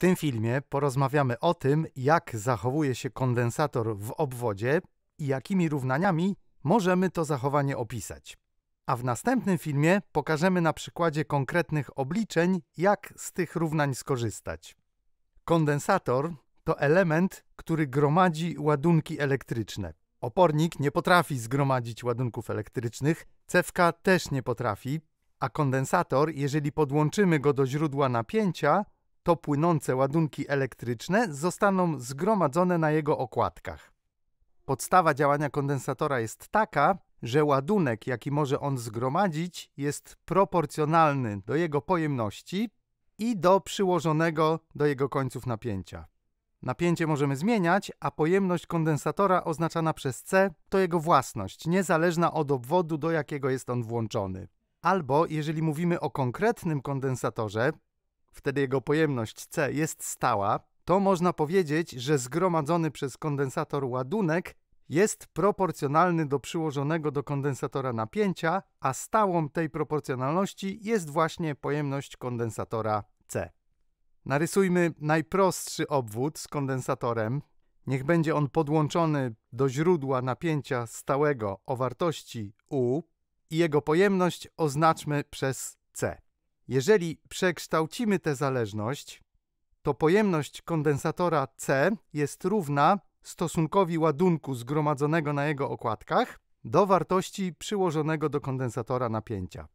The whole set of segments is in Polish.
tym filmie porozmawiamy o tym, jak zachowuje się kondensator w obwodzie i jakimi równaniami możemy to zachowanie opisać. A w następnym filmie pokażemy na przykładzie konkretnych obliczeń, jak z tych równań skorzystać. Kondensator to element, który gromadzi ładunki elektryczne. Opornik nie potrafi zgromadzić ładunków elektrycznych, cewka też nie potrafi, a kondensator, jeżeli podłączymy go do źródła napięcia, to płynące ładunki elektryczne zostaną zgromadzone na jego okładkach. Podstawa działania kondensatora jest taka, że ładunek, jaki może on zgromadzić, jest proporcjonalny do jego pojemności i do przyłożonego do jego końców napięcia. Napięcie możemy zmieniać, a pojemność kondensatora oznaczana przez C to jego własność, niezależna od obwodu, do jakiego jest on włączony. Albo jeżeli mówimy o konkretnym kondensatorze, wtedy jego pojemność C jest stała, to można powiedzieć, że zgromadzony przez kondensator ładunek jest proporcjonalny do przyłożonego do kondensatora napięcia, a stałą tej proporcjonalności jest właśnie pojemność kondensatora C. Narysujmy najprostszy obwód z kondensatorem. Niech będzie on podłączony do źródła napięcia stałego o wartości U i jego pojemność oznaczmy przez C. Jeżeli przekształcimy tę zależność, to pojemność kondensatora C jest równa stosunkowi ładunku zgromadzonego na jego okładkach do wartości przyłożonego do kondensatora napięcia.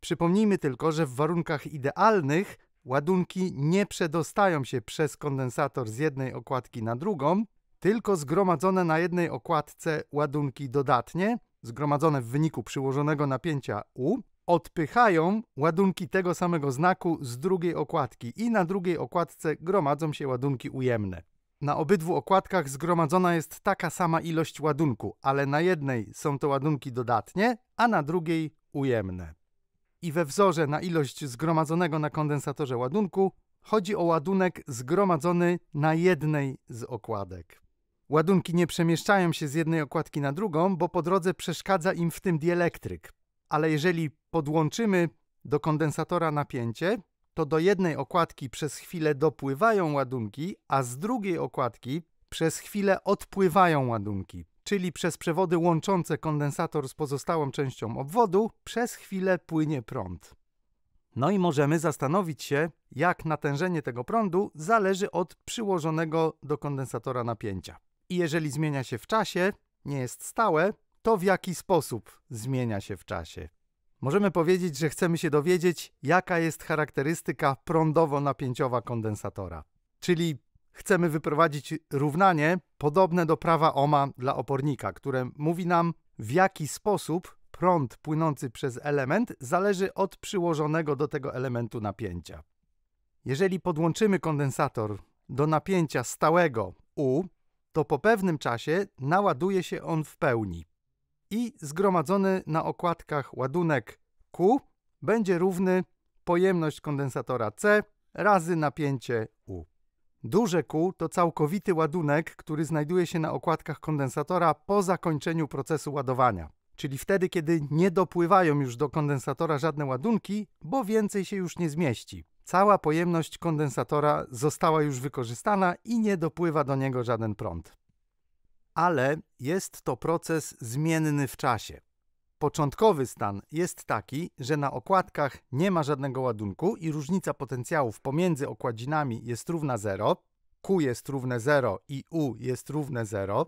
Przypomnijmy tylko, że w warunkach idealnych ładunki nie przedostają się przez kondensator z jednej okładki na drugą, tylko zgromadzone na jednej okładce ładunki dodatnie, zgromadzone w wyniku przyłożonego napięcia U, odpychają ładunki tego samego znaku z drugiej okładki i na drugiej okładce gromadzą się ładunki ujemne. Na obydwu okładkach zgromadzona jest taka sama ilość ładunku, ale na jednej są to ładunki dodatnie, a na drugiej ujemne. I we wzorze na ilość zgromadzonego na kondensatorze ładunku chodzi o ładunek zgromadzony na jednej z okładek. Ładunki nie przemieszczają się z jednej okładki na drugą, bo po drodze przeszkadza im w tym dielektryk ale jeżeli podłączymy do kondensatora napięcie, to do jednej okładki przez chwilę dopływają ładunki, a z drugiej okładki przez chwilę odpływają ładunki, czyli przez przewody łączące kondensator z pozostałą częścią obwodu przez chwilę płynie prąd. No i możemy zastanowić się, jak natężenie tego prądu zależy od przyłożonego do kondensatora napięcia. I jeżeli zmienia się w czasie, nie jest stałe, to w jaki sposób zmienia się w czasie. Możemy powiedzieć, że chcemy się dowiedzieć, jaka jest charakterystyka prądowo-napięciowa kondensatora. Czyli chcemy wyprowadzić równanie podobne do prawa Ohma dla opornika, które mówi nam, w jaki sposób prąd płynący przez element zależy od przyłożonego do tego elementu napięcia. Jeżeli podłączymy kondensator do napięcia stałego U, to po pewnym czasie naładuje się on w pełni i zgromadzony na okładkach ładunek Q będzie równy pojemność kondensatora C razy napięcie U. Duże Q to całkowity ładunek, który znajduje się na okładkach kondensatora po zakończeniu procesu ładowania, czyli wtedy, kiedy nie dopływają już do kondensatora żadne ładunki, bo więcej się już nie zmieści. Cała pojemność kondensatora została już wykorzystana i nie dopływa do niego żaden prąd ale jest to proces zmienny w czasie. Początkowy stan jest taki, że na okładkach nie ma żadnego ładunku i różnica potencjałów pomiędzy okładzinami jest równa 0, Q jest równe 0 i U jest równe 0,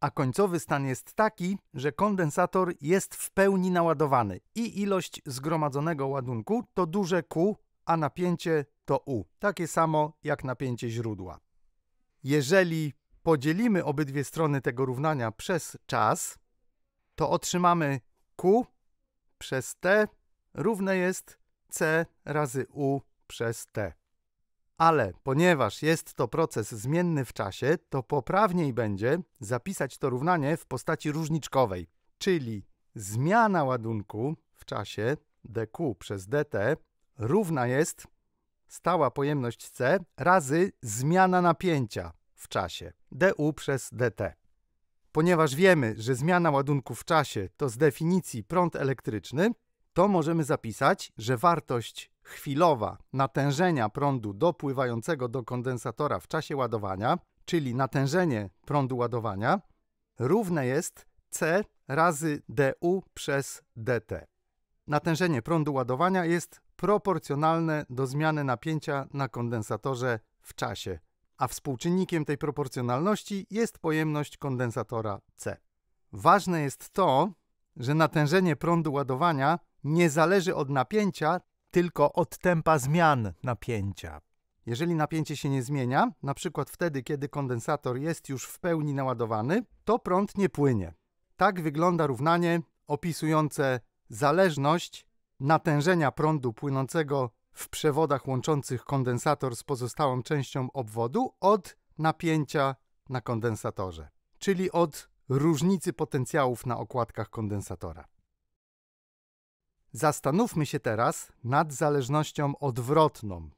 a końcowy stan jest taki, że kondensator jest w pełni naładowany i ilość zgromadzonego ładunku to duże Q, a napięcie to U, takie samo jak napięcie źródła. Jeżeli podzielimy obydwie strony tego równania przez czas, to otrzymamy Q przez T równe jest C razy U przez T. Ale ponieważ jest to proces zmienny w czasie, to poprawniej będzie zapisać to równanie w postaci różniczkowej, czyli zmiana ładunku w czasie dq przez dt równa jest stała pojemność C razy zmiana napięcia w czasie du przez dt. Ponieważ wiemy, że zmiana ładunku w czasie to z definicji prąd elektryczny, to możemy zapisać, że wartość chwilowa natężenia prądu dopływającego do kondensatora w czasie ładowania, czyli natężenie prądu ładowania, równe jest C razy du przez dt. Natężenie prądu ładowania jest proporcjonalne do zmiany napięcia na kondensatorze w czasie a współczynnikiem tej proporcjonalności jest pojemność kondensatora C. Ważne jest to, że natężenie prądu ładowania nie zależy od napięcia, tylko od tempa zmian napięcia. Jeżeli napięcie się nie zmienia, na przykład wtedy, kiedy kondensator jest już w pełni naładowany, to prąd nie płynie. Tak wygląda równanie opisujące zależność natężenia prądu płynącego w przewodach łączących kondensator z pozostałą częścią obwodu od napięcia na kondensatorze, czyli od różnicy potencjałów na okładkach kondensatora. Zastanówmy się teraz nad zależnością odwrotną.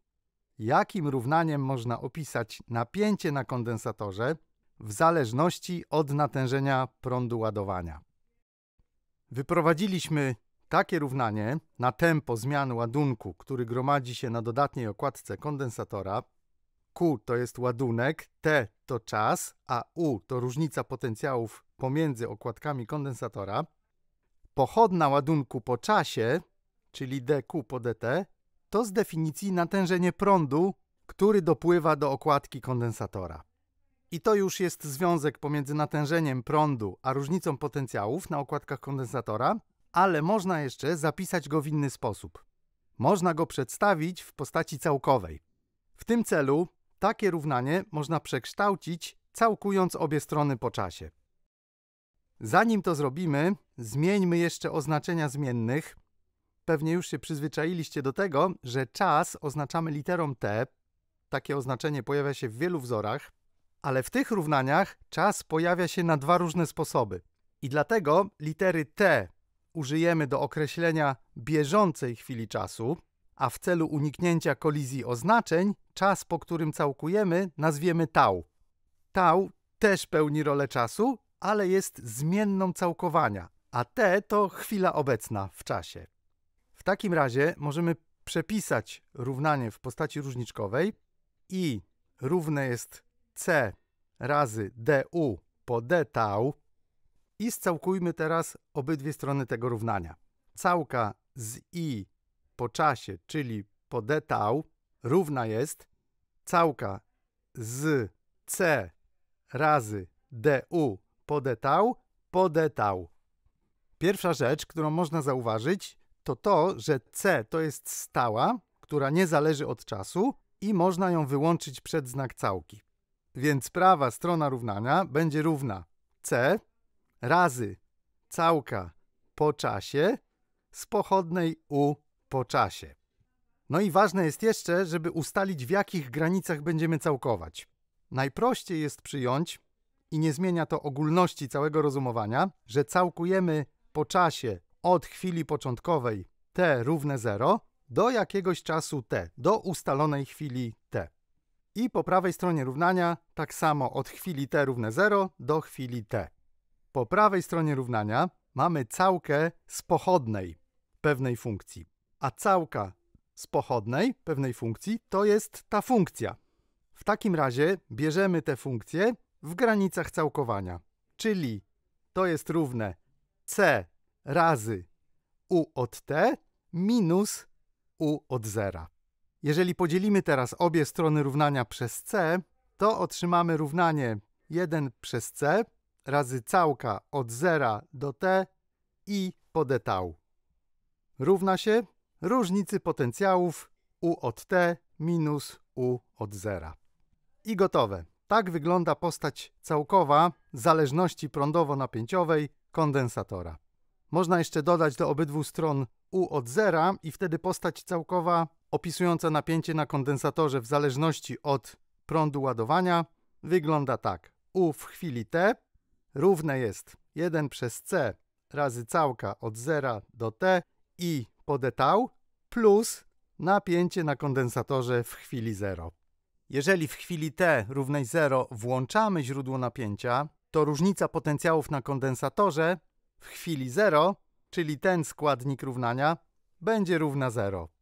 Jakim równaniem można opisać napięcie na kondensatorze w zależności od natężenia prądu ładowania? Wyprowadziliśmy takie równanie na tempo zmian ładunku, który gromadzi się na dodatniej okładce kondensatora, Q to jest ładunek, T to czas, a U to różnica potencjałów pomiędzy okładkami kondensatora, pochodna ładunku po czasie, czyli dq po dt, to z definicji natężenie prądu, który dopływa do okładki kondensatora. I to już jest związek pomiędzy natężeniem prądu a różnicą potencjałów na okładkach kondensatora, ale można jeszcze zapisać go w inny sposób. Można go przedstawić w postaci całkowej. W tym celu takie równanie można przekształcić, całkując obie strony po czasie. Zanim to zrobimy, zmieńmy jeszcze oznaczenia zmiennych. Pewnie już się przyzwyczailiście do tego, że czas oznaczamy literą T. Takie oznaczenie pojawia się w wielu wzorach, ale w tych równaniach czas pojawia się na dwa różne sposoby. I dlatego litery T użyjemy do określenia bieżącej chwili czasu, a w celu uniknięcia kolizji oznaczeń, czas, po którym całkujemy, nazwiemy tau. Tau też pełni rolę czasu, ale jest zmienną całkowania, a t to chwila obecna w czasie. W takim razie możemy przepisać równanie w postaci różniczkowej i równe jest c razy du po d tau i scałkujmy teraz obydwie strony tego równania. Całka z i po czasie, czyli po d tau, równa jest całka z c razy du po d tau po d tau. Pierwsza rzecz, którą można zauważyć, to to, że c to jest stała, która nie zależy od czasu i można ją wyłączyć przed znak całki. Więc prawa strona równania będzie równa c razy całka po czasie z pochodnej u po czasie. No i ważne jest jeszcze, żeby ustalić w jakich granicach będziemy całkować. Najprościej jest przyjąć, i nie zmienia to ogólności całego rozumowania, że całkujemy po czasie od chwili początkowej t równe 0 do jakiegoś czasu t, do ustalonej chwili t. I po prawej stronie równania tak samo od chwili t równe 0 do chwili t. Po prawej stronie równania mamy całkę z pochodnej pewnej funkcji, a całka z pochodnej pewnej funkcji to jest ta funkcja. W takim razie bierzemy tę funkcję w granicach całkowania, czyli to jest równe c razy u od t minus u od zera. Jeżeli podzielimy teraz obie strony równania przez c, to otrzymamy równanie 1 przez c razy całka od zera do t i podetał. Równa się różnicy potencjałów u od t minus u od zera. I gotowe. Tak wygląda postać całkowa zależności prądowo-napięciowej kondensatora. Można jeszcze dodać do obydwu stron u od zera i wtedy postać całkowa opisująca napięcie na kondensatorze w zależności od prądu ładowania wygląda tak. U w chwili t równe jest 1 przez c razy całka od 0 do t i podetał plus napięcie na kondensatorze w chwili 0. Jeżeli w chwili t równej 0 włączamy źródło napięcia, to różnica potencjałów na kondensatorze w chwili 0, czyli ten składnik równania, będzie równa 0.